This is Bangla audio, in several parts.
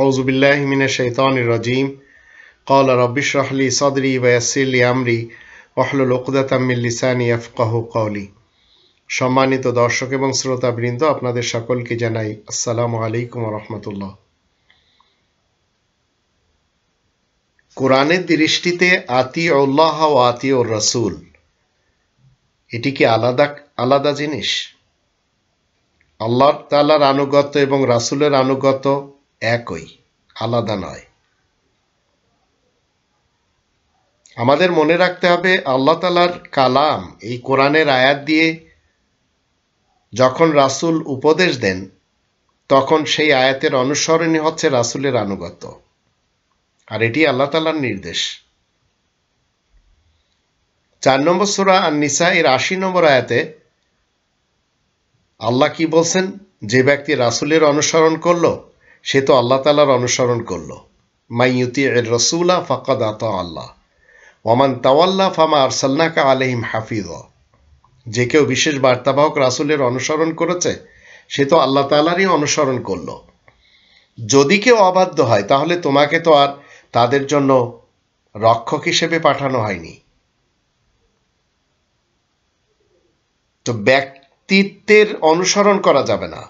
أعوذ بالله من الشيطان الرجيم قال رب اشرح لي صدري ويسر لي أمري واحلل عقدة من لساني يفقه قولي সম্মানিত দর্শক এবং শ্রোতা বৃন্দ আপনাদের সকলকে জানাই আসসালামু আলাইকুম রহমতুল্লাহ কোরআনের দৃষ্টিতে আতি উল্লাহ ও আতি ও রসুল এটি কি আলাদা আলাদা জিনিস আল্লাহ তালার আনুগত্য এবং রাসুলের আনুগত্য একই আলাদা নয় আমাদের মনে রাখতে হবে আল্লাহ তালার কালাম এই কোরআনের আয়াত দিয়ে যখন রাসুল উপদেশ দেন তখন সেই আয়াতের অনুসরণই হচ্ছে রাসুলের আনুগত্য আর এটি আল্লাহ তালার নির্দেশ চার নম্বর সুরা আর নিসা এর আশি নম্বর আয়াতে আল্লাহ কি বলছেন যে ব্যক্তি রাসুলের অনুসরণ করলো সে তো আল্লাহ তালার অনুসরণ করল মাইয়ুতি এর রসুলা ফাকাদ আত আল্লাহ ওমান তাওয়াল্লা ফামা আরসাল্লাকা আলহিম হাফিজ যে কেউ বিশেষ বার্তাবাহক রাসুলের অনুসরণ করেছে সে তো আল্লাহ তালারই অনুসরণ করল যদি কেউ অবাধ্য হয় তাহলে তোমাকে তো আর তাদের জন্য রক্ষক হিসেবে পাঠানো হয়নি তো ব্যক্তিত্বের অনুসরণ করা যাবে না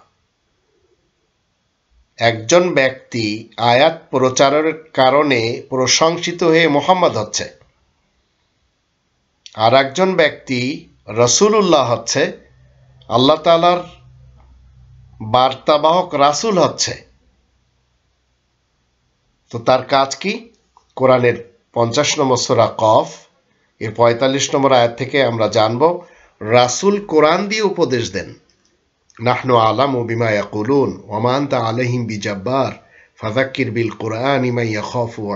একজন ব্যক্তি আয়াত প্রচারের কারণে প্রশংসিত হয়ে মোহাম্মদ হচ্ছে আর একজন ব্যক্তি রসুলুল্লাহ হচ্ছে আল্লাহ তালার বার্তাবাহক রাসুল হচ্ছে তো তার কাজ কি কোরআনের পঞ্চাশ নম্বর সোরা কফ এর পঁয়তাল্লিশ নম্বর আয়াত থেকে আমরা জানব রাসুল কোরআন দিয়ে উপদেশ দেন নাহনু আলাম ও বিমা ইয়াকুলুন ওমান্ত আলহিম বিজাব্বার ফাজাক্কির বিল কোরআন ইমা ইয়াখফ ও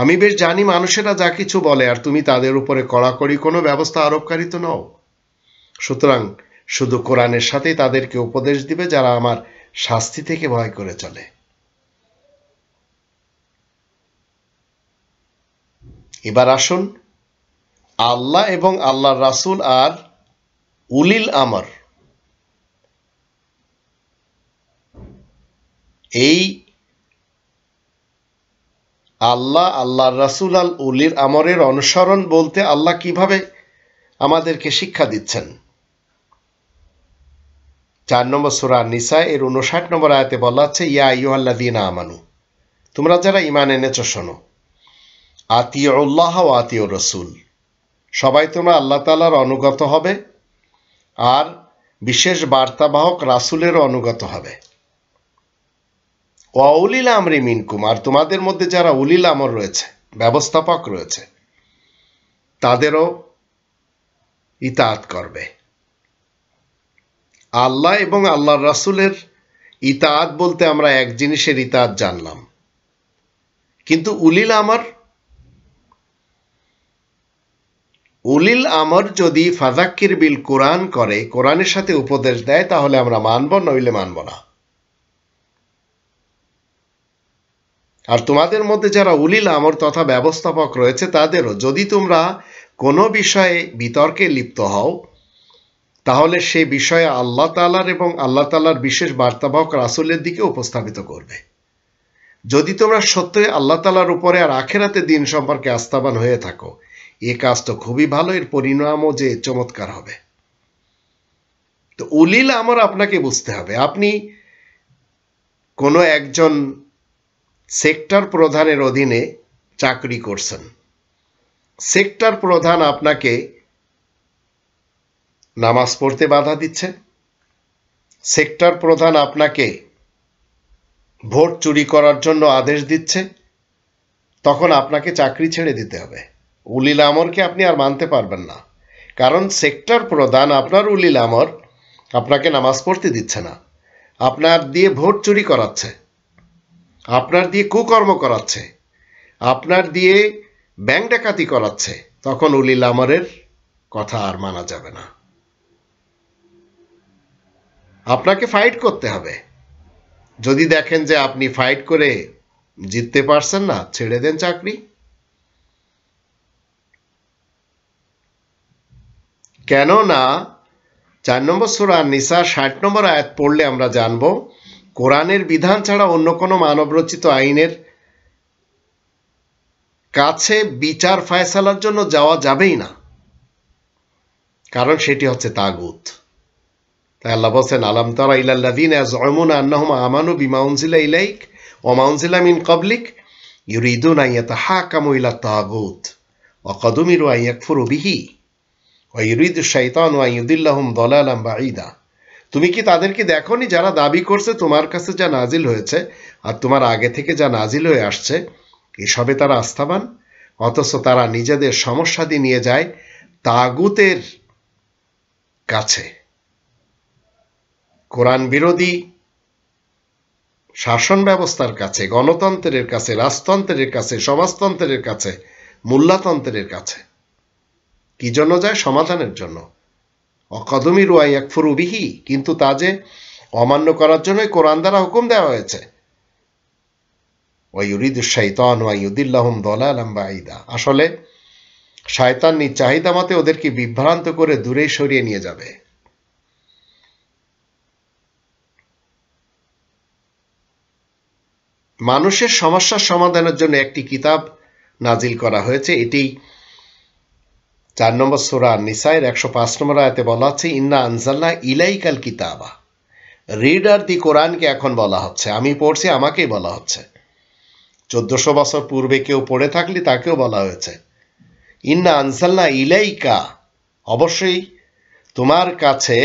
আমি বেশ জানি মানুষেরা যা কিছু বলে আর তুমি তাদের উপরে কড়াকড়ি কোনো ব্যবস্থা আরোপকারী তো নও সুতরাং শুধু কোরআনের সাথে তাদেরকে উপদেশ দিবে যারা আমার শাস্তি থেকে ভয় করে চলে এবার আসুন আল্লাহ এবং আল্লাহর রাসুল আর উলিল আমার এই আল্লাহ আল্লাহ রাসুল আল উলির আমরের অনুসরণ বলতে আল্লাহ কিভাবে আমাদেরকে শিক্ষা দিচ্ছেন চার নম্বর সুরা নিসা এর উনষাট নম্বর আয়াতে বলা হচ্ছে ইয়া আল্লাহ দিন আমানু তোমরা যারা ইমান এনেছ শোনো আতিউল্লাহ ও আতিউর রসুল সবাই তোমরা আল্লাহ তালার অনুগত হবে আর বিশেষ বার্তাবাহক রাসুলেরও অনুগত হবে ও ওয়াউলিল আমরি মিনকুম আর তোমাদের মধ্যে যারা উলিল আমর রয়েছে ব্যবস্থাপক রয়েছে তাদেরও ইতাত করবে আল্লাহ এবং আল্লাহর রাসুলের ইতাত বলতে আমরা এক জিনিসের ইতাত জানলাম কিন্তু উলিল আমার উলিল আমর যদি ফাজাক্কির বিল কোরআন করে কোরআনের সাথে উপদেশ দেয় তাহলে আমরা মানব নইলে মানব না আর তোমাদের মধ্যে যারা উলিল আমর তথা ব্যবস্থাপক রয়েছে তাদেরও যদি তোমরা কোনো বিষয়ে বিতর্কে লিপ্ত হও তাহলে সে বিষয়ে আল্লাহ তালার এবং আল্লাহ তালার বিশেষ বার্তাবাহক রাসুলের দিকে উপস্থাপিত করবে যদি তোমরা সত্যই আল্লাহ তালার উপরে আর আখেরাতে দিন সম্পর্কে আস্থাবান হয়ে থাকো এ কাজ তো খুবই ভালো এর পরিণামও যে চমৎকার হবে তো উলিল আমার আপনাকে বুঝতে হবে আপনি কোনো একজন সেক্টর প্রধানের অধীনে চাকরি করছেন সেক্টর প্রধান আপনাকে নামাজ পড়তে বাধা দিচ্ছে সেক্টর প্রধান আপনাকে ভোট চুরি করার জন্য আদেশ দিচ্ছে তখন আপনাকে চাকরি ছেড়ে দিতে হবে উলিল আমরকে আপনি আর মানতে পারবেন না কারণ সেক্টর প্রধান আপনার উলিল আমর আপনাকে নামাজ পড়তে দিচ্ছে না আপনার দিয়ে ভোট চুরি করাচ্ছে আপনার দিয়ে কুকর্ম করাচ্ছে আপনার দিয়ে ব্যাংক ডাকাতি করাচ্ছে তখন উলিল আমরের কথা আর মানা যাবে না আপনাকে ফাইট করতে হবে যদি দেখেন যে আপনি ফাইট করে জিততে পারছেন না ছেড়ে দেন চাকরি কেননা চার নম্বর সুরা নিসা ষাট নম্বর আয়াত পড়লে আমরা জানব কোরআনের বিধান ছাড়া অন্য কোনো মানবরচিত আইনের কাছে বিচার ফায়সালার জন্য যাওয়া যাবেই না কারণ সেটি হচ্ছে তাগুত তাই আল্লাহ বলছেন আলম তারা ইলাল্লাদিন আজমুন আন্নাহম আমানু বিমাউনজিলা ইলাইক ওমাউনজিলা মিন কবলিক ইউরিদুন আইয়া হা কামু ইলা তাগুত অকদমিরু আইয়াক ফুরু বিহি ওয়াইরিদ শৈতান ওয়াইদুল্লাহম দলালাম তুমি কি তাদেরকে নি যারা দাবি করছে তোমার কাছে যা নাজিল হয়েছে আর তোমার আগে থেকে যা নাজিল হয়ে আসছে এসবে তারা আস্থাবান অথচ তারা নিজেদের সমস্যাদি নিয়ে যায় তাগুতের কাছে কোরআন বিরোধী শাসন ব্যবস্থার কাছে গণতন্ত্রের কাছে রাজতন্ত্রের কাছে সমাজতন্ত্রের কাছে মূল্যতন্ত্রের কাছে কি জন্য যায় সমাধানের জন্য অকাদমি রুয়াই এক ফুরুবিহি কিন্তু তা যে অমান্য করার জন্যই কোরআন দ্বারা হুকুম দেওয়া হয়েছে ওয়ুরিদ শৈতান ওয়াইউদ্দিল্লাহম দলালাম বাঈদা আসলে নি চাহিদা মতে ওদেরকে বিভ্রান্ত করে দূরে সরিয়ে নিয়ে যাবে মানুষের সমস্যার সমাধানের জন্য একটি কিতাব নাজিল করা হয়েছে এটি চার নম্বর সুরা নিসাইয়ের একশো পাঁচ নম্বর আয়তে বলা হচ্ছে ইন্না আনজাল্লা ইলাইকাল কিতাবা রিডার দি কোরআনকে এখন বলা হচ্ছে আমি পড়ছি আমাকেই বলা হচ্ছে চোদ্দশো বছর পূর্বে কেউ পড়ে থাকলে তাকেও বলা হয়েছে ইন্না আনসাল্লা ইলাইকা অবশ্যই তোমার কাছে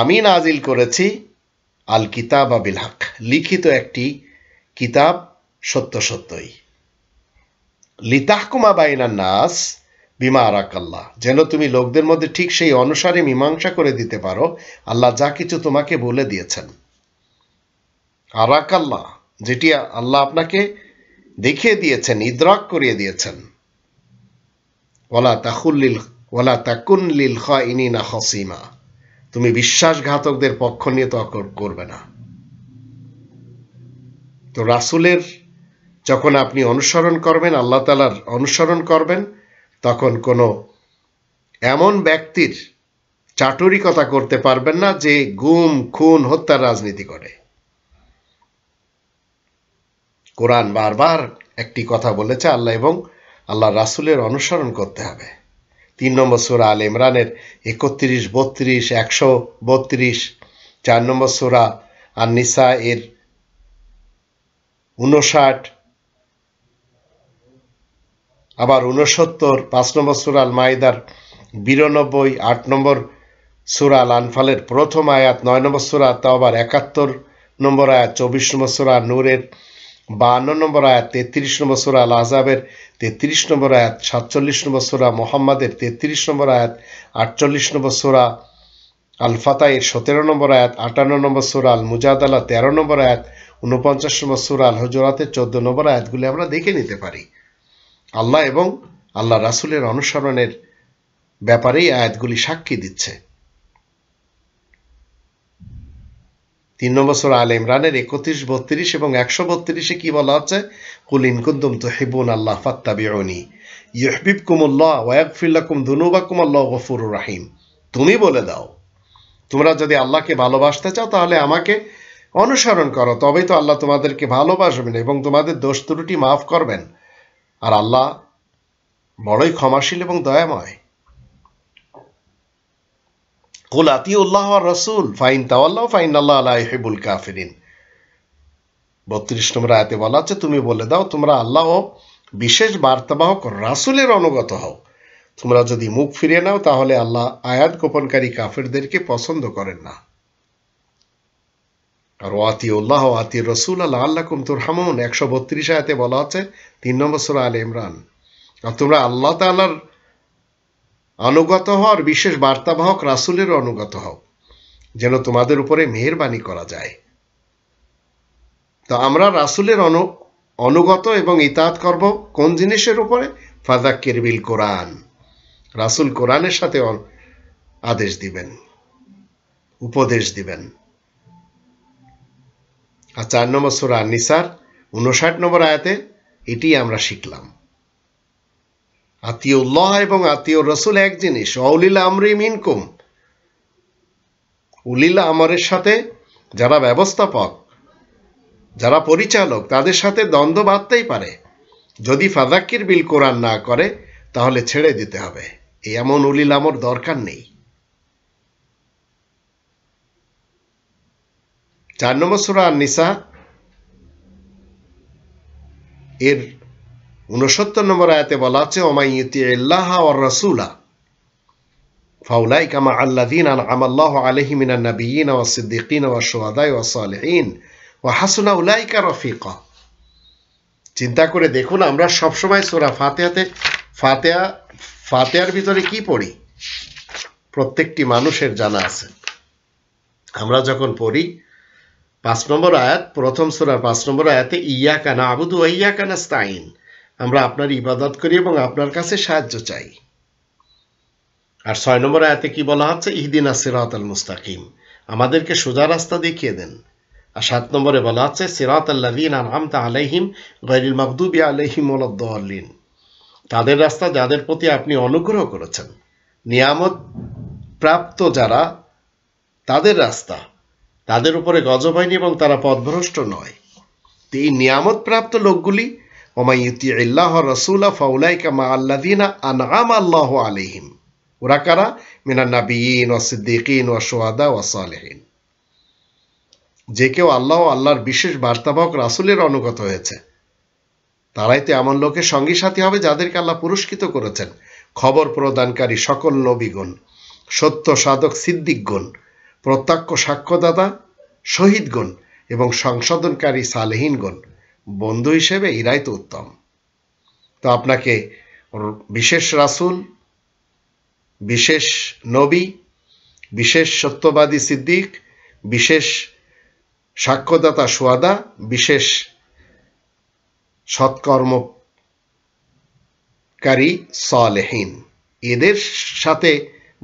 আমি নাজিল করেছি আল কিতাব আবিল হাক লিখিত একটি কিতাব সত্য সত্যই লিতাহকুমা বাইনার নাস বিমা আরাকাল্লাহ যেন তুমি লোকদের মধ্যে ঠিক সেই অনুসারে মীমাংসা করে দিতে পারো আল্লাহ যা কিছু তোমাকে বলে দিয়েছেন আরাকাল্লাহ যেটি আল্লাহ আপনাকে দেখিয়ে দিয়েছেন ইদ্রাক করিয়ে দিয়েছেন ওলা তাহুল্লিল ওলা তাকুনলিল খ ইনি না হসিমা তুমি বিশ্বাসঘাতকদের পক্ষ নিয়ে তো করবে না তো রাসুলের যখন আপনি অনুসরণ করবেন আল্লাহ তালার অনুসরণ করবেন তখন কোনো এমন ব্যক্তির চাটুরিকতা করতে পারবেন না যে গুম খুন হত্যার রাজনীতি করে কোরআন বারবার একটি কথা বলেছে আল্লাহ এবং আল্লাহ রাসুলের অনুসরণ করতে হবে তিন নম্বর সোরা আল ইমরানের একত্রিশ বত্রিশ একশো বত্রিশ চার নম্বর সোরা আর নিসা এর উনষাট আবার উনসত্তর পাঁচ নম্বর সুরাল মাইদার বিরানব্বই আট নম্বর সুরাল আনফালের প্রথম আয়াত নয় নম্বর সুরা তাও আবার একাত্তর নম্বর আয়াত চব্বিশ নম্বর সুরা নূরের বাহান্ন নম্বর আয়াত তেত্রিশ নম্বর সুরা আল আজাবের তেত্রিশ নম্বর আয়াত সাতচল্লিশ নম্বর সুরা মোহাম্মদের তেত্রিশ নম্বর আয়াত আটচল্লিশ নম্বর সুরা আল ফাতাইয়ের সতেরো নম্বর আয়াত আটান্ন নম্বর সুরা আল মুজাদালা তেরো নম্বর আয়াত উনপঞ্চাশ নম্বর সুরা আল হজরাতের চোদ্দ নম্বর আয়াতগুলি আমরা দেখে নিতে পারি আল্লাহ এবং আল্লাহ রাসুলের অনুসরণের ব্যাপারেই আয়াতগুলি সাক্ষী দিচ্ছে তিন নম্বর সোরা আল ইমরানের একত্রিশ বত্রিশ এবং একশো বত্রিশে কি বলা হচ্ছে কুলিন কুন্দুম তো হেবুন আল্লাহ ফাত্তাবিউনি ইহবিব কুমুল্লাহ ওয়াকফিল্লাকুম দুনুবাকুম আল্লাহ গফুরুর রাহিম তুমি বলে দাও তোমরা যদি আল্লাহকে ভালোবাসতে চাও তাহলে আমাকে অনুসরণ করো তবেই তো আল্লাহ তোমাদেরকে ভালোবাসবেন এবং তোমাদের দোষ ত্রুটি মাফ করবেন আর আল্লাহ বড়ই ক্ষমাশীল এবং দয়াময় কুল আতি উল্লাহ রসুল ফাইন তাওয়াল্লাহ ফাইন আল্লাহ আল্লাহ হেবুল কাফিরিন বত্রিশ নম্বর আয়তে বলা আছে তুমি বলে দাও তোমরা আল্লাহ বিশেষ বার্তাবাহক রাসুলের অনুগত হও তোমরা যদি মুখ ফিরিয়ে নাও তাহলে আল্লাহ আয়াত গোপনকারী কাফেরদেরকে পছন্দ করেন না আর ওয়াতি উল্লাহ ওয়াতি রসুল আল্লাহ আল্লাহ কুমতুর হামুন একশো বত্রিশ আয়তে বলা আছে তিন নম্বর সুর আল ইমরান আর তোমরা আল্লাহ তালার অনুগত হও আর বিশেষ বার্তাবাহক রাসুলের অনুগত হও যেন তোমাদের উপরে মেহরবানি করা যায় তো আমরা রাসুলের অনু অনুগত এবং ইতাত করব কোন জিনিসের উপরে ফাজাক্কির বিল কোরআন রাসুল কোরআনের সাথে আদেশ দিবেন উপদেশ দিবেন আর চার নম্বর সুরা নিসার উনষাট নম্বর আয়াতে এটি আমরা শিখলাম আত্মীয় উল্লাহ এবং আত্মীয় রসুল এক জিনিস অলিল আমরি ইনকুম উলিল আমরের সাথে যারা ব্যবস্থাপক যারা পরিচালক তাদের সাথে দ্বন্দ্ব বাঁধতেই পারে যদি ফাদাক্কির বিল কোরআন না করে তাহলে ছেড়ে দিতে হবে এই এমন উলিল আমর দরকার নেই চার নম্বর সুরা নিসা এর উনসত্তর নম্বর আয়াতে বলা আছে ওমাইয়তি আল্লাহ ওর রসুলা ফাউলাই কামা আন আমাল্লাহ নবীন ও সিদ্দিকিন ও সোয়াদাই ও সালেহীন ও হাসুনা চিন্তা করে দেখুন আমরা সবসময় সোরা ফাতেহাতে ফাতেহা ফাতেহার ভিতরে কি পড়ি প্রত্যেকটি মানুষের জানা আছে আমরা যখন পড়ি পাঁচ নম্বর আয়াত প্রথম সুরার পাঁচ নম্বর আয়াতে ইয়া কানা আবুদু ইয়া কানা স্তাইন আমরা আপনার ইবাদত করি এবং আপনার কাছে সাহায্য চাই আর ছয় নম্বর আয়াতে কি বলা হচ্ছে ইহদিন আসিরাত আল মুস্তাকিম আমাদেরকে সোজা রাস্তা দেখিয়ে দেন আর সাত নম্বরে বলা হচ্ছে সিরাত আল্লাদিন আমতা আলাইহিম গরিল মকদুবি আলহিম আলিন তাদের রাস্তা যাদের প্রতি আপনি অনুগ্রহ করেছেন নিয়ামত প্রাপ্ত যারা তাদের রাস্তা তাদের উপরে গজব হয়নি এবং তারা পথভ্রষ্ট নয় তো এই নিয়ামতপ্রাপ্ত লোকগুলি ওমাই ইতি রসুলা আল্লাদিনা আল্লাহ ওরা কারা মিনা ও সিদ্দিকিন ও সোয়াদা ও যে কেউ আল্লাহ আল্লাহর বিশেষ বার্তাবাহক রাসুলের অনুগত হয়েছে তারাই তো এমন লোকের সঙ্গী সাথী হবে যাদেরকে আল্লাহ পুরস্কৃত করেছেন খবর প্রদানকারী সকল নবীগণ সত্য সাধক সিদ্দিকগণ প্রত্যক্ষ সাক্ষ্যদাতা শহীদগণ এবং সংশোধনকারী সালেহীনগণ বন্ধু হিসেবে ইরাই তো উত্তম তো আপনাকে বিশেষ রাসুল বিশেষ নবী বিশেষ সত্যবাদী সিদ্দিক বিশেষ সাক্ষ্যদাতা সোয়াদা বিশেষ সৎকর্মকারী সলেহীন এদের সাথে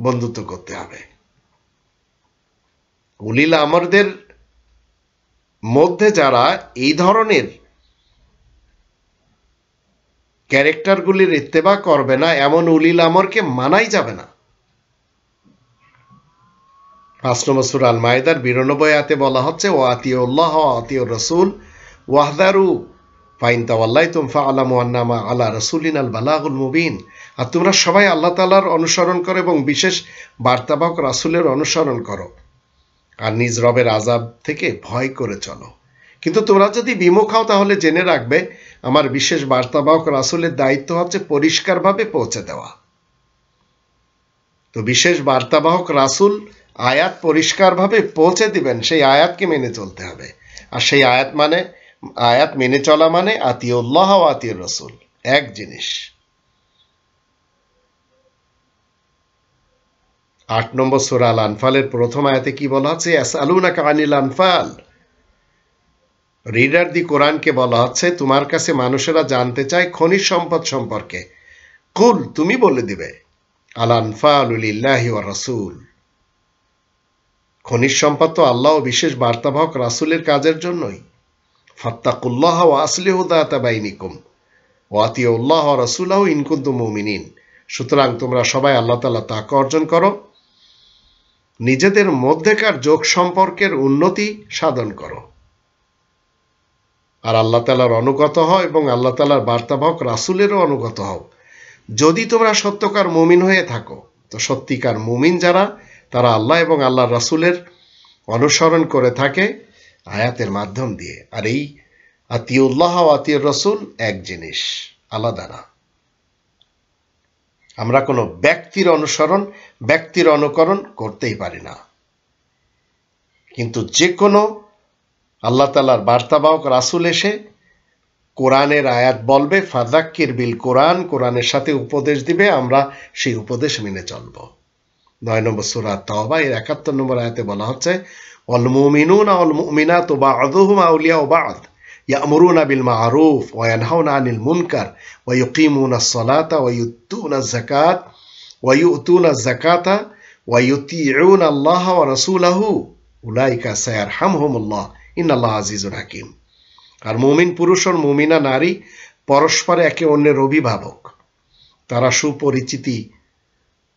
বন্ধুত্ব করতে হবে উলিল আমরদের মধ্যে যারা এই ধরনের ক্যারেক্টারগুলির ইত্তেবা করবে না এমন উলিল আমরকে মানাই যাবে না পাঁচ নম্বর সুর আল মায়েদার বিরানব্বই আতে বলা হচ্ছে ও আতিয় উল্লাহ আতিয় রসুল ওয়াহদারু ফাইন তাওয়াল্লাই তুমফা আলাম আন্নামা আলা রসুলিন আল বালাহুল মুবিন আর তোমরা সবাই আল্লাহ তালার অনুসরণ করো এবং বিশেষ বার্তাবাহক রাসুলের অনুসরণ করো আর নিজ রবের আজাব থেকে ভয় করে চলো কিন্তু তোমরা যদি বিমুখ হও তাহলে জেনে রাখবে আমার বিশেষ বার্তাবাহক রাসুলের দায়িত্ব হচ্ছে পরিষ্কারভাবে পৌঁছে দেওয়া তো বিশেষ বার্তাবাহক রাসুল আয়াত পরিষ্কারভাবে পৌঁছে দিবেন সেই আয়াতকে মেনে চলতে হবে আর সেই আয়াত মানে আয়াত মেনে চলা মানে আতিউল্লাহ আতিউর রসুল এক জিনিস আট নম্বর আল আনফালের প্রথম আয়াতে কি বলা হচ্ছে আসালুনা কানিল আনফাল রিডার দি কোরআনকে বলা হচ্ছে তোমার কাছে মানুষেরা জানতে চায় খনিজ সম্পদ সম্পর্কে কুল তুমি বলে দিবে আল আনফালুলিল্লাহি ওয়া রাসূল খনিজ সম্পদ তো আল্লাহ ও বিশেষ বার্তাবাহক রাসুলের কাজের জন্যই ফাত্তাকুল্লাহ ওয়া আসলিহুদাতা বাইনিকুম ওয়াতিউল্লাহ রাসুলাহ ইনকুন্তু মুমিনিন সুতরাং তোমরা সবাই আল্লাহ তালা তাকে অর্জন করো নিজেদের মধ্যেকার যোগ সম্পর্কের উন্নতি সাধন করো আর আল্লাহ তালার অনুগত হও এবং আল্লাহ তালার বার্তাবাহক রাসুলেরও অনুগত হও যদি তোমরা সত্যকার মুমিন হয়ে থাকো তো সত্যিকার মুমিন যারা তারা আল্লাহ এবং আল্লাহ রাসুলের অনুসরণ করে থাকে আয়াতের মাধ্যম দিয়ে আর এই আতিউল্লাহ আতিউর রসুল এক জিনিস আলাদা না আমরা কোনো ব্যক্তির অনুসরণ ব্যক্তির অনুকরণ করতেই পারি না কিন্তু যে কোনো আল্লাহ তালার বার্তাবাহক রাসুল এসে কোরআনের আয়াত বলবে ফাদাক্কির বিল কোরআন কোরআনের সাথে উপদেশ দিবে আমরা সেই উপদেশ মেনে চলব নয় নম্বর সুরা তহবা এর একাত্তর নম্বর আয়াতে বলা হচ্ছে অলমুমিনুন অলমুমিনা আউলিয়া ও বা আদ يأمرون بالمعروف وينهون عن المنكر ويقيمون الصلاة ويؤتون الزكاة ويؤتون الزكاة ويطيعون الله ورسوله أولئك سيرحمهم الله إن الله عزيز حكيم আর মুমিন পুরুষ ও মুমিনা নারী পরস্পর একে অন্যের অভিভাবক তারা সুপরিচিতি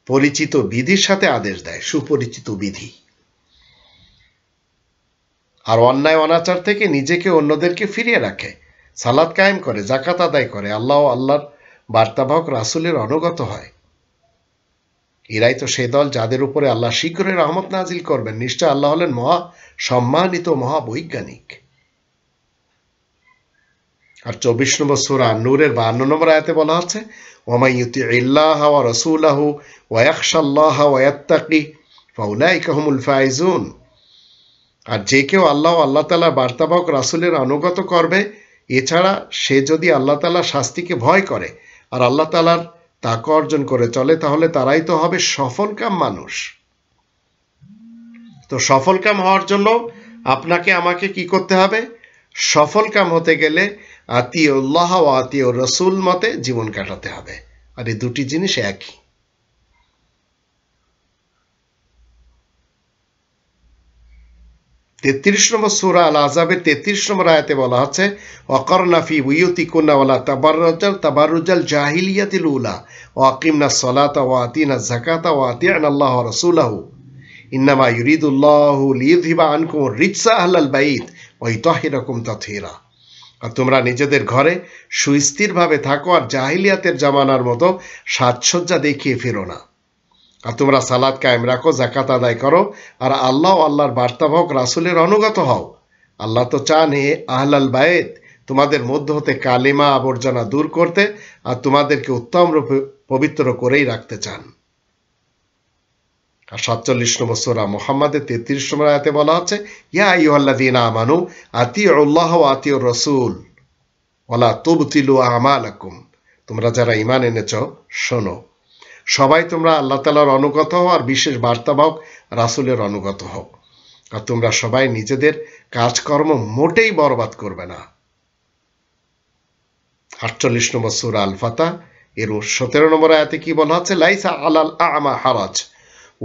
পরিচিত বিধির সাথে আদেশ দেয় সুপরিচিত বিধি আর অন্যায় অনাচার থেকে নিজেকে অন্যদেরকে ফিরিয়ে রাখে সালাদ কায়েম করে জাকাত আদায় করে আল্লাহ আল্লাহর বার্তাবাহক রাসুলের অনুগত হয় এরাই তো সে দল যাদের উপরে আল্লাহ শীঘ্রই রহমত নাজিল করবেন নিশ্চয় আল্লাহ হলেন মহা সম্মানিত মহাবৈজ্ঞানিক আর চব্বিশ নম্বর সুরা নূরের বান্ন নম্বর আয়াতে বলা হচ্ছে ওমাই ইউতি ইল্লাহ ওয়া রসুলাহু ওয়াকশাল্লাহ ওয়াত্তাকি ফাউলাই কাহমুল ফাইজুন আর যে কেউ আল্লাহ আল্লাহ তালার বার্তাবাহক রাসুলের আনুগত করবে এছাড়া সে যদি আল্লাহ তালার শাস্তিকে ভয় করে আর আল্লাহ তালার তাকে অর্জন করে চলে তাহলে তারাই তো হবে সফলকাম মানুষ তো সফলকাম হওয়ার জন্য আপনাকে আমাকে কি করতে হবে সফলকাম হতে গেলে আতিউল্লাহ ও আতিউ রসুল মতে জীবন কাটাতে হবে আর এই দুটি জিনিস একই তেত্রিশ নম্বর সুরা আল আজাবের তেত্রিশ নম্বর আয়াতে বলা হচ্ছে নাফি উইয়ুতি কুন্নাওয়ালা তাবারুজাল তাবারুজাল জাহিলিয়াতিল উলা না সলাতা না জাকাতা ওয়াতিয়ান আল্লাহ রসুলাহু ইন্নামা ইউরিদুল্লাহ লিউদ্ধিবা আনকুম রিৎসা আহলাল বাইত ওই তহিরকুম তথিরা আর তোমরা নিজেদের ঘরে সুস্থিরভাবে থাকো আর জাহিলিয়াতের জামানার মতো সাজসজ্জা দেখিয়ে ফেরো না আর তোমরা সালাদ কায়েম রাখো জাকাত আদায় করো আর আল্লাহ আল্লাহর হোক রাসুলের অনুগত হও আল্লাহ তো চান এ আহলাল বায়েত তোমাদের মধ্য হতে কালিমা আবর্জনা দূর করতে আর তোমাদেরকে উত্তম রূপে পবিত্র করেই রাখতে চান আর সাতচল্লিশ নম্বর সোরা মোহাম্মদের তেত্রিশ নম্বর আয়াতে বলা হচ্ছে ইয়া ইহল্লা দিন আমানু আতি আল্লাহ আতি রসুল ওলা তিলু আমালাকুম তোমরা যারা ইমান এনেছ শোনো সবাই তোমরা আল্লাহ তালার অনুগত হও আর বিশেষ বার্তাবাহক রাসুলের অনুগত হও আর তোমরা সবাই নিজেদের কাজকর্ম মোটেই বরবাদ করবে না আটচল্লিশ নম্বর সুর আল ফাতা এর সতেরো নম্বর আয়াতে কি বলা হচ্ছে লাইসা আলাল আমা হারাজ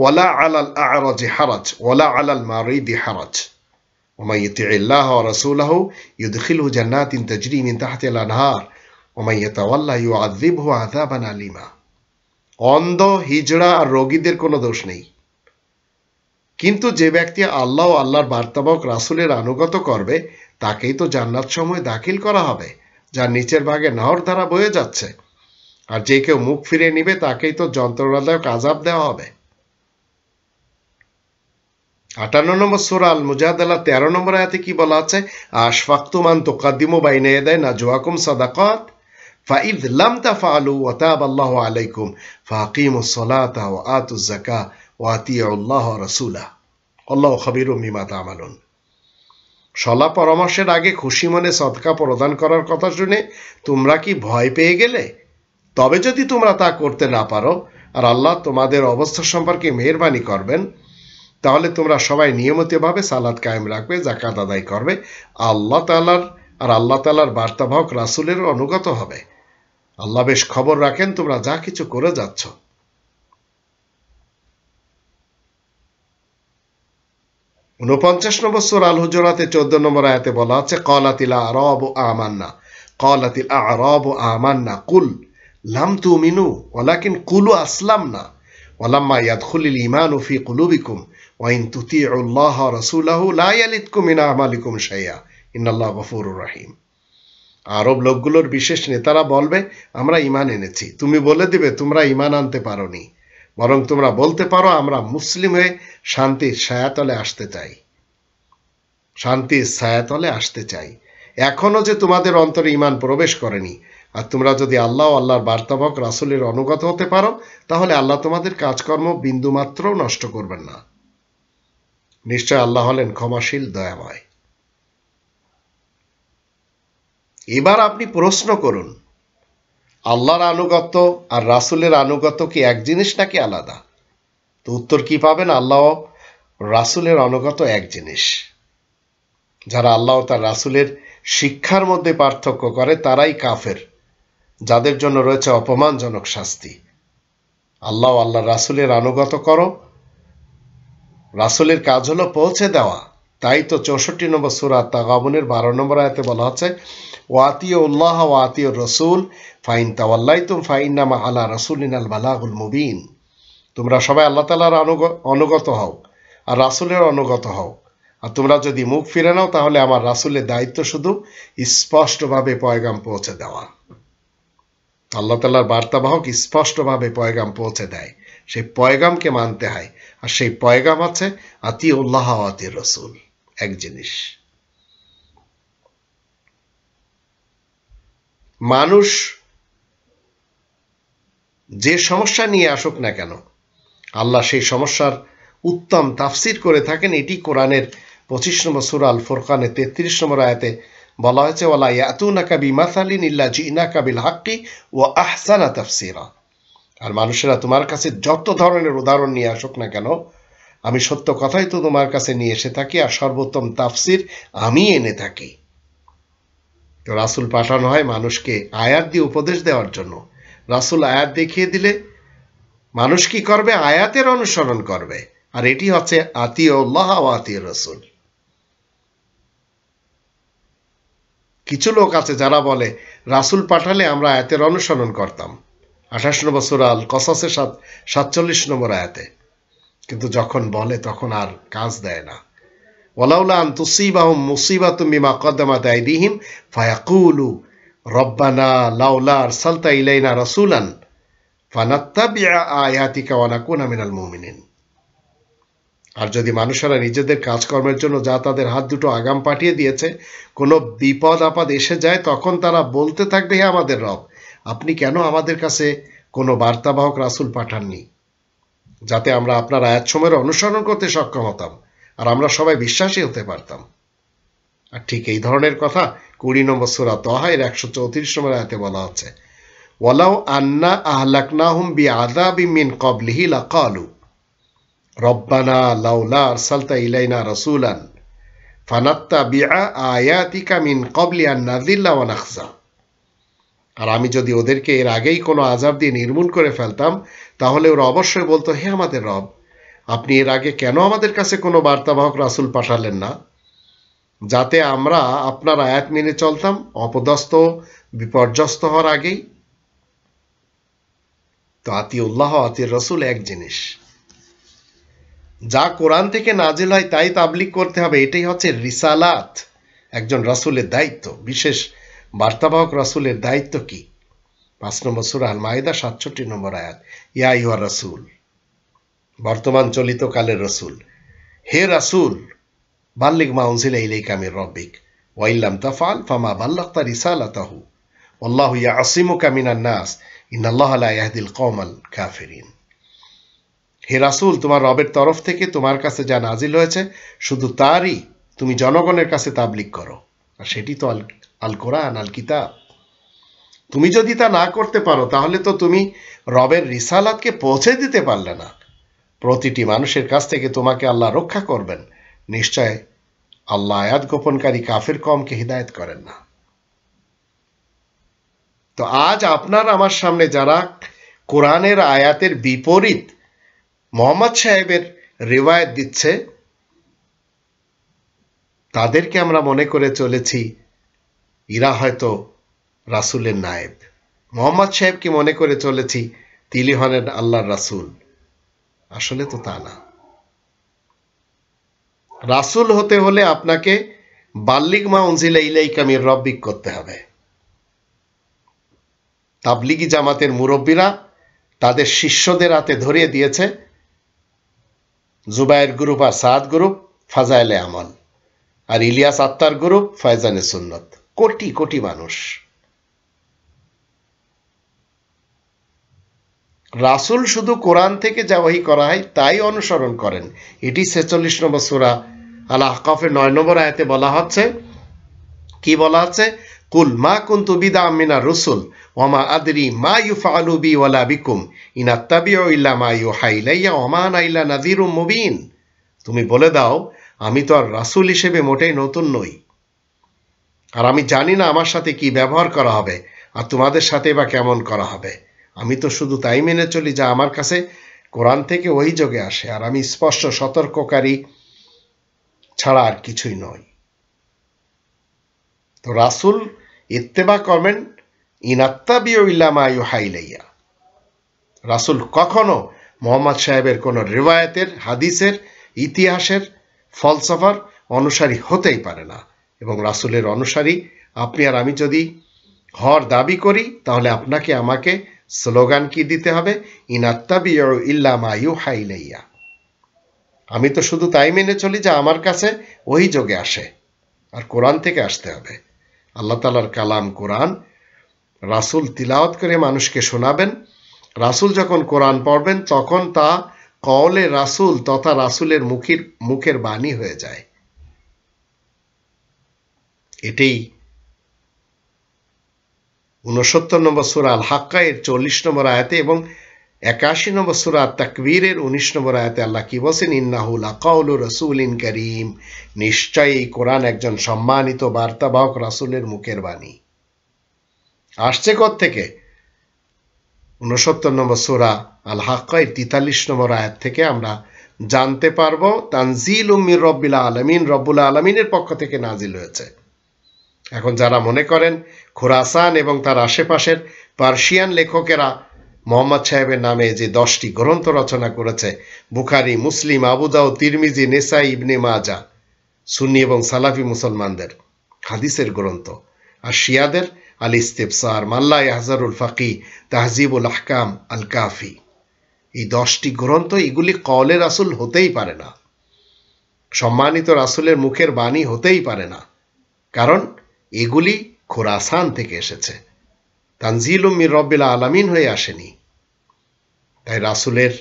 ওয়ালা আলাল আরজ হারাজ ওয়ালা আলাল মারিদি হারাজ ومن يطع الله ورسوله يدخله جنات تجري من تحت الأنهار ومن يتولى يعذبه عذابا أليما অন্ধ হিজড়া আর রোগীদের কোনো দোষ নেই কিন্তু যে ব্যক্তি আল্লাহ আল্লাহর বার্তাবক রাসুলের আনুগত করবে তাকেই তো জান্নাত সময় দাখিল করা হবে যার নিচের ভাগে নহর ধারা বয়ে যাচ্ছে আর যে কেউ মুখ ফিরে নিবে তাকেই তো যন্ত্রণাদায়ক আজাব দেওয়া হবে আটান্ন নম্বর সোরা আল মুজাদালা তেরো নম্বর আয়াতে কি বলা আছে আশফাক্তুমান তোকাদ্দিমো বাইনে দেয় না জোয়াকুম সাদাকত فإذ لم تفعلوا وتاب الله عليكم فأقيموا الصلاة وآتوا الزكاة وأطيعوا الله رسوله الله خبير بما تعملون সলা পরামর্শের আগে খুশি মনে সৎকা প্রদান করার কথা শুনে তোমরা কি ভয় পেয়ে গেলে তবে যদি তোমরা তা করতে না পারো আর আল্লাহ তোমাদের অবস্থা সম্পর্কে মেহরবানি করবেন তাহলে তোমরা সবাই নিয়মিতভাবে সালাদ কায়েম রাখবে জাকাত আদায় করবে আল্লাহ তালার আর আল্লাহ তালার বার্তাবাহক রাসুলের অনুগত হবে আল্লাহ বেশ খবর রাখেন তোমরা যা কিছু করে যাচ্ছ উনপঞ্চাশ নম্বর সোর আল হুজরাতে চোদ্দ নম্বর আয়াতে বলা আছে কলাতিলা আরব আমান্না কলাতিল আরব আমান্না কুল লাম তু মিনু ওলাকিন কুলু আসলাম না ওলাম্মা খুলিল ইমান উফি কুলুবিকুম ওয়াইন তুতি উল্লাহ রসুলাহু লা ইয়ালিদকুম ইনা আমালিকুম শাইয়া ইন্নাল্লাহ গফুরুর রাহিম আরব লোকগুলোর বিশেষ নেতারা বলবে আমরা ইমান এনেছি তুমি বলে দিবে তোমরা ইমান আনতে পারোনি বরং তোমরা বলতে পারো আমরা মুসলিম হয়ে শান্তির ছায়াতলে আসতে চাই শান্তির ছায়াতলে আসতে চাই এখনও যে তোমাদের অন্তরে ইমান প্রবেশ করেনি আর তোমরা যদি আল্লাহ আল্লাহর বার্তাবক রাসুলের অনুগত হতে পারো তাহলে আল্লাহ তোমাদের কাজকর্ম বিন্দুমাত্রও নষ্ট করবেন না নিশ্চয় আল্লাহ হলেন ক্ষমাশীল দয়াময় এবার আপনি প্রশ্ন করুন আল্লাহর আনুগত্য আর রাসুলের আনুগত্য কি এক জিনিস নাকি আলাদা তো উত্তর কি পাবেন আল্লাহ রাসুলের আনুগত এক জিনিস যারা আল্লাহ তার রাসুলের শিক্ষার মধ্যে পার্থক্য করে তারাই কাফের যাদের জন্য রয়েছে অপমানজনক শাস্তি আল্লাহ আল্লাহ রাসুলের আনুগত করো রাসুলের কাজ হলো পৌঁছে দেওয়া তাই তো চৌষট্টি নম্বর সুরা তাগাবনের বারো নম্বর আয়তে বলা হচ্ছে ওয়াতিও উল্লাহ ওয়াতিও রসুল ফাইন তাওয়াল্লাই তুম ফাইন নামা আলা রসুলিন আল বালাগুল মুবিন তোমরা সবাই আল্লাহ তালার অনুগত হও আর রাসুলের অনুগত হও আর তোমরা যদি মুখ ফিরে নাও তাহলে আমার রাসুলের দায়িত্ব শুধু স্পষ্টভাবে পয়গাম পৌঁছে দেওয়া আল্লাহ তাল্লার বার্তাবাহক স্পষ্টভাবে পয়গাম পৌঁছে দেয় সেই পয়গামকে মানতে হয় আর সেই পয়গাম আছে আতি উল্লাহ আতি রসুল এক জিনিস মানুষ যে সমস্যা নিয়ে আসুক না কেন আল্লাহ সেই সমস্যার উত্তম তাফসির করে থাকেন এটি কোরআনের পঁচিশ নম্বর সুরাল ফোরকানে তেত্রিশ নম্বর আয়াতে বলা হয়েছে ওলা ইয়াতুনাকা বিমাসালিন ইল্লা জিনাকা বিল হাক্কি ও আহসানা তাফসিরা আর মানুষেরা তোমার কাছে যত ধরনের উদাহরণ নিয়ে আসুক না কেন আমি সত্য কথাই তো তোমার কাছে নিয়ে এসে থাকি আর সর্বোত্তম তাফসির আমি এনে থাকি তো রাসুল পাঠানো হয় মানুষকে আয়াত দিয়ে উপদেশ দেওয়ার জন্য রাসুল আয়াত দেখিয়ে দিলে মানুষ কি করবে আয়াতের অনুসরণ করবে আর এটি হচ্ছে আতিউল্লাহ ও আতিউ রসুল কিছু লোক আছে যারা বলে রাসুল পাঠালে আমরা আয়াতের অনুসরণ করতাম আঠাশ নম্বর সুরাল কসাসের সাত সাতচল্লিশ নম্বর আয়াতে কিন্তু যখন বলে তখন আর কাজ দেয় না ওলাউলা তুসিবাহম মুসিবা তুমি মা কদ্দামা দেয় দিহিম ফায়াকুলু রব্বানা লাউলা আর সালতা ইলাইনা রসুলান ফানাত্তাবিয়া আয়াতিকা ওয়ানাকুন আমিনাল মুমিনিন আর যদি মানুষেরা নিজেদের কাজকর্মের জন্য যা তাদের হাত দুটো আগাম পাঠিয়ে দিয়েছে কোনো বিপদ আপদ এসে যায় তখন তারা বলতে থাকবে হ্যাঁ আমাদের রব আপনি কেন আমাদের কাছে কোনো বার্তাবাহক রাসুল পাঠাননি যাতে আমরা আপনার সময়ের অনুসরণ করতে সক্ষম হতাম আর আমরা সবাই বিশ্বাসী হতে পারতাম আর ঠিক এই ধরনের কথা কুড়ি নম্বর সুরা তহাইয়ের একশো চৌত্রিশ নম্বর আয়াতে বলা হচ্ছে ওয়ালাউ আন্না আহলাক নাহুম বি আদাবি মিন কবলিহি লাকালু রব্বানা লাউলা আরসালতা ইলাইনা রাসূলান ফানাত্তা বিআ আয়াতিকা মিন কবলি আন দিল্লা ওয়া আর আমি যদি ওদেরকে এর আগেই কোনো আজাব দিয়ে নির্মূল করে ফেলতাম তাহলে ওরা অবশ্যই বলতো হে আমাদের রব আপনি এর আগে কেন আমাদের কাছে কোনো বার্তাবাহক রাসুল পাঠালেন না যাতে আমরা আপনার আয়াত মেনে চলতাম অপদস্ত বিপর্যস্ত হওয়ার আগেই তো আতি উল্লাহ আতির রসুল এক জিনিস যা কোরআন থেকে নাজিল হয় তাই তাবলিক করতে হবে এটাই হচ্ছে রিসালাত একজন রাসুলের দায়িত্ব বিশেষ বার্তাবাহক রাসুলের দায়িত্ব কি পাঁচ নম্বর সুরাল মায়দা সাতষট্টি নম্বর আয়াত ইয়া ইয়া রাসুল বর্তমান চলিত কালের রসুল হে রাসুল বাল্লিক মাউন্সিল ইলেই কামির রব্বিক ওয়াইল্লাম তাফাল ফামা বাল্লাক তার ইসাল আতাহু অল্লাহ ইয়া আসিমু কামিনার নাস ইন আল্লাহ আলা ইয়াহদিল কৌমাল কাফেরিন হে রাসুল তোমার রবের তরফ থেকে তোমার কাছে যা নাজিল হয়েছে শুধু তারই তুমি জনগণের কাছে তাবলিক করো আর সেটি তো আল কোরআন আল কিতাব তুমি যদি তা না করতে পারো তাহলে তো তুমি রবের রিসালাতকে পৌঁছে দিতে পারলে না প্রতিটি মানুষের কাছ থেকে তোমাকে আল্লাহ রক্ষা করবেন নিশ্চয় আল্লাহ আয়াত গোপনকারী কাফের কমকে হিদায়ত করেন না তো আজ আপনার আমার সামনে যারা কোরআনের আয়াতের বিপরীত মোহাম্মদ সাহেবের রেওয়ায়ত দিচ্ছে তাদেরকে আমরা মনে করে চলেছি ইরা হয়তো রাসুলের নায়েব মোহাম্মদ সাহেবকে মনে করে চলেছি তিনি হলেন আল্লাহর রাসুল আসলে তো তা না রাসুল হতে হলে আপনাকে বাল্লিক মা উঞ্জিলা ইলাইকামির রব্বিক করতে হবে তাবলিগি জামাতের মুরব্বীরা তাদের শিষ্যদের হাতে ধরিয়ে দিয়েছে জুবায়ের গ্রুপ আর সাদ গ্রুপ ফাজাইলে আমল আর ইলিয়াস আত্মার গ্রুপ ফয়জানে সুন্নত কোটি কোটি মানুষ রাসুল শুধু কোরআন থেকে যা ওই করা হয় তাই অনুসরণ করেন এটি ছেচল্লিশ নম্বর সুরা আল নয় নম্বর আয়তে বলা হচ্ছে কি বলা হচ্ছে কুল মা কুন্তু বিদা মিনা রসুল ওমা আদরি মা ইউফালু বি ওয়ালা বিকুম ইন ও ইল্লা মা ইউ হাইলাইয়া ওমান আইলা নাজিরুম মুবিন তুমি বলে দাও আমি তো আর রাসুল হিসেবে মোটেই নতুন নই আর আমি জানি না আমার সাথে কি ব্যবহার করা হবে আর তোমাদের সাথে বা কেমন করা হবে আমি তো শুধু তাই মেনে চলি যা আমার কাছে কোরআন থেকে ওই যোগে আসে আর আমি স্পষ্ট সতর্ককারী ছাড়া আর কিছুই নই তো রাসুল ইত্তেবা করবেন ইনাত্তাবিও ইল্লামা ইউ হাইলাইয়া রাসুল কখনো মোহাম্মদ সাহেবের কোনো রেওয়ায়তের হাদিসের ইতিহাসের ফলসফার অনুসারী হতেই পারে না এবং রাসুলের অনুসারী আপনি আর আমি যদি হর দাবি করি তাহলে আপনাকে আমাকে স্লোগান কি দিতে হবে ইনাত্তাবিউ ইল্লা মায়ু হাইলাইয়া আমি তো শুধু তাই মেনে চলি যা আমার কাছে ওই যোগে আসে আর কোরআন থেকে আসতে হবে আল্লাহ তালার কালাম কোরআন রাসুল তিলাওয়াত করে মানুষকে শোনাবেন রাসুল যখন কোরআন পড়বেন তখন তা কওলে রাসুল তথা রাসুলের মুখের মুখের বাণী হয়ে যায় এটাই উনসত্তর নম্বর সুরা আল হাক্কা এর চল্লিশ নম্বর আয়াতে এবং একাশি নম্বর সুরা তাকবীরের উনিশ নম্বর আয়াতে আল্লাহ কি বলছেন ইন্নাহুল আকাউল রসুল ইন করিম নিশ্চয়ই কোরআন একজন সম্মানিত বার্তাবাহক রাসুলের মুখের বাণী আসছে কত থেকে উনসত্তর নম্বর সুরা আল হাক্কা এর তিতাল্লিশ নম্বর আয়াত থেকে আমরা জানতে পারবো তানজিল উম্মির রব্বিল আলমিন রব্বুল আলমিনের পক্ষ থেকে নাজিল হয়েছে এখন যারা মনে করেন খোরাসান এবং তার আশেপাশের পার্সিয়ান লেখকেরা মোহাম্মদ সাহেবের নামে যে দশটি গ্রন্থ রচনা করেছে বুখারি মুসলিম আবুদাও তিরমিজি নেসাই ইবনে মাজা সুন্নি এবং সালাফি মুসলমানদের হাদিসের গ্রন্থ আর শিয়াদের আল ইস্তেফসার মাল্লা হাজারুল ফাকি তাহজিবুল আহকাম আল কাফি এই দশটি গ্রন্থ এগুলি কলের রাসুল হতেই পারে না সম্মানিত রাসুলের মুখের বাণী হতেই পারে না কারণ এগুলি খোরাসান থেকে এসেছে তানজিলুম মির রব্বিল আলামিন হয়ে আসেনি তাই রাসুলের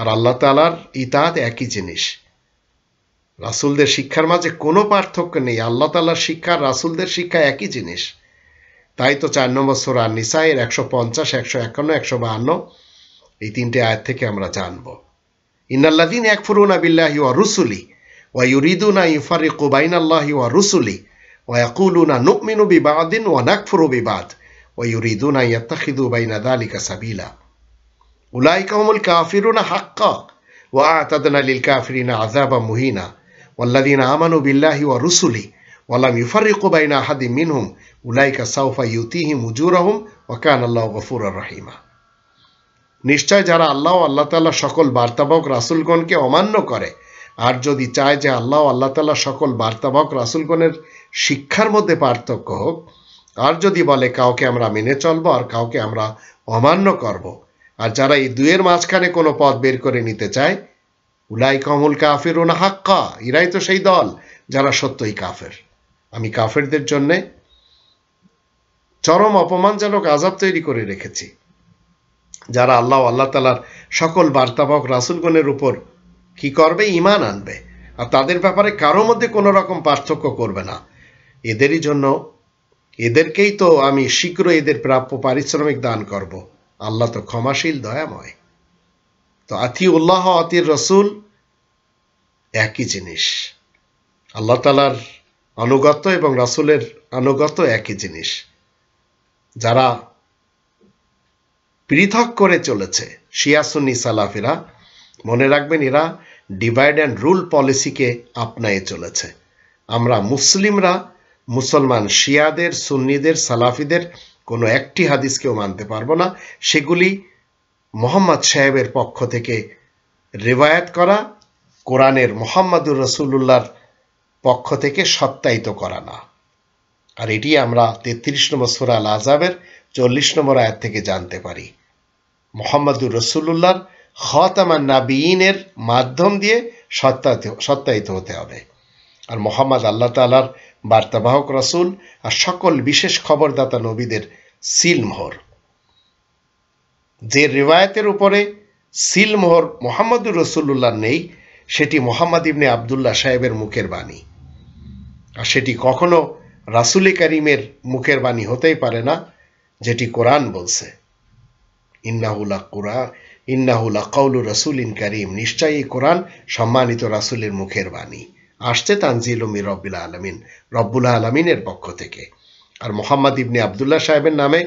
আর আল্লাহ তালার ইতাহাত একই জিনিস রাসুলদের শিক্ষার মাঝে কোনো পার্থক্য নেই আল্লাহ তালার শিক্ষা রাসুলদের শিক্ষা একই জিনিস তাই তো চার নম্বর সোরা নিসাইয়ের একশো পঞ্চাশ একশো একান্ন একশো বাহান্ন এই তিনটে আয়াত থেকে আমরা জানব ইন্নাল্লাদিন একফুরুন আবিল্লাহি ওয়া রুসুলি ওয়া ইউরিদুনা ইউফারি ইউফারিকু আল্লাহি ওয়া রুসুলি ওয়াকুলুনা নুকমিনু বিবাদিন ওয়া নাকফুরু বিবাদ ওয়ুরিদুনা ইয়াত্তাখিদু বাইনা যালিকা সাবিলা উলাইকা হুমুল কাফিরুনা হাক্কা ওয়া আতাদনা লিল কাফিরিনা আযাবাম মুহিনা ওয়াল্লাযিনা আমানু বিল্লাহি ওয়া রুসুলিহি ওয়ালাম ইউফারিকু বাইনা আহাদিম মিনহুম উলাইকা সাউফা ইউতিহিম উজুরাহুম ওয়া রাহিমা নিশ্চয় যারা আল্লাহ আল্লাহ তাআলা সকল বার্তাবক রাসূলগণকে অমান্য করে আর যদি চায় যে আল্লাহ আল্লাহ তাআলা সকল বার্তাবক রাসূলগণের শিক্ষার মধ্যে পার্থক্য হোক আর যদি বলে কাউকে আমরা মেনে চলবো আর কাউকে আমরা অমান্য করব। আর যারা এই দুয়ের মাঝখানে কোনো পথ বের করে নিতে চায় উলাই কমল কাফের ওনা হাক্কা এরাই তো সেই দল যারা সত্যই কাফের আমি কাফেরদের জন্যে চরম অপমানজনক আজাব তৈরি করে রেখেছি যারা আল্লাহ আল্লাহ তালার সকল বার্তাবক রাসুলগণের উপর কি করবে ইমান আনবে আর তাদের ব্যাপারে কারো মধ্যে কোনো রকম পার্থক্য করবে না এদেরই জন্য এদেরকেই তো আমি শীঘ্র এদের প্রাপ্য পারিশ্রমিক দান করব আল্লাহ তো ক্ষমাশীল দয়াময় তো আতি উল্লাহ আতির রসুল একই জিনিস আল্লাহ তালার অনুগত এবং রাসুলের অনুগত একই জিনিস যারা পৃথক করে চলেছে শিয়াসুন্নি সালাফিরা মনে রাখবেন এরা ডিভাইড অ্যান্ড রুল পলিসিকে আপনায় চলেছে আমরা মুসলিমরা মুসলমান শিয়াদের সুন্নিদের সালাফিদের কোনো একটি হাদিসকেও মানতে পারবো না সেগুলি মোহাম্মদ সাহেবের পক্ষ থেকে রেবায়াত করা কোরআনের মোহাম্মদুর রসুল্লাহর পক্ষ থেকে সত্যায়িত করা না আর এটি আমরা তেত্রিশ নম্বর সুরা আল আজাবের চল্লিশ নম্বর আয়াত থেকে জানতে পারি মোহাম্মদুর রসুল্লাহর খতামান নাবিনের মাধ্যম দিয়ে সত্যায়িত সত্যায়িত হতে হবে আর মোহাম্মদ আল্লাহ তালার বার্তাবাহক রসুল আর সকল বিশেষ খবরদাতা নবীদের সিলমোহর যে রিবায়তের উপরে সিলমোহর মোহাম্মদুর রসুল্লাহ নেই সেটি মোহাম্মদ ইবনে আবদুল্লাহ সাহেবের মুখের বাণী আর সেটি কখনো রাসুল করিমের মুখের বাণী হতেই পারে না যেটি কোরআন বলছে ইন্নাহুলা কুরা ইন্নাহুলা কৌলু রসুল ইন করিম নিশ্চয়ই কোরআন সম্মানিত রাসুলের মুখের বাণী আসছে তানজিলুমি রব্বুল আলমিন রব্বুল আলমিনের পক্ষ থেকে আর মোহাম্মদ ইবনে আবদুল্লাহ সাহেবের নামে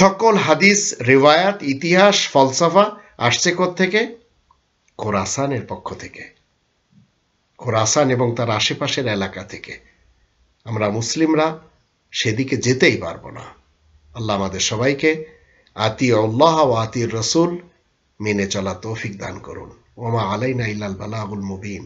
সকল হাদিস রেওয়ায়াত ইতিহাস ফলসাফা আসছে থেকে খোরাসানের পক্ষ থেকে খোরাসান এবং তার আশেপাশের এলাকা থেকে আমরা মুসলিমরা সেদিকে যেতেই পারবো না আল্লাহ আমাদের সবাইকে আতি আল্লাহ ও আতির রসুল মেনে চলা তৌফিক দান করুন ওমা আলাইনা ইল্লাল বালাগুল মুবিন